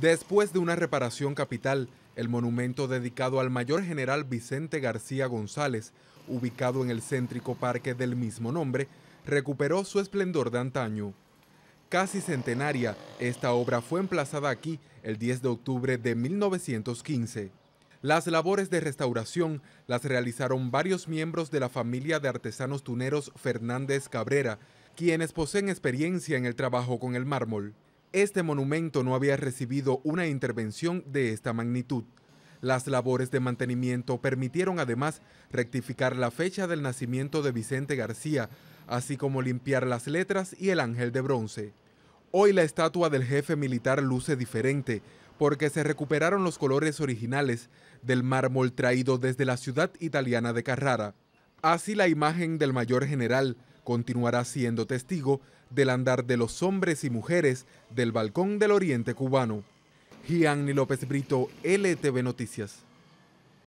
Después de una reparación capital, el monumento dedicado al mayor general Vicente García González, ubicado en el céntrico parque del mismo nombre, recuperó su esplendor de antaño. Casi centenaria, esta obra fue emplazada aquí el 10 de octubre de 1915. Las labores de restauración las realizaron varios miembros de la familia de artesanos tuneros Fernández Cabrera, quienes poseen experiencia en el trabajo con el mármol. Este monumento no había recibido una intervención de esta magnitud. Las labores de mantenimiento permitieron además rectificar la fecha del nacimiento de Vicente García, así como limpiar las letras y el ángel de bronce. Hoy la estatua del jefe militar luce diferente, porque se recuperaron los colores originales del mármol traído desde la ciudad italiana de Carrara. Así la imagen del mayor general continuará siendo testigo del andar de los hombres y mujeres del balcón del oriente cubano. Gianni López Brito, LTV Noticias.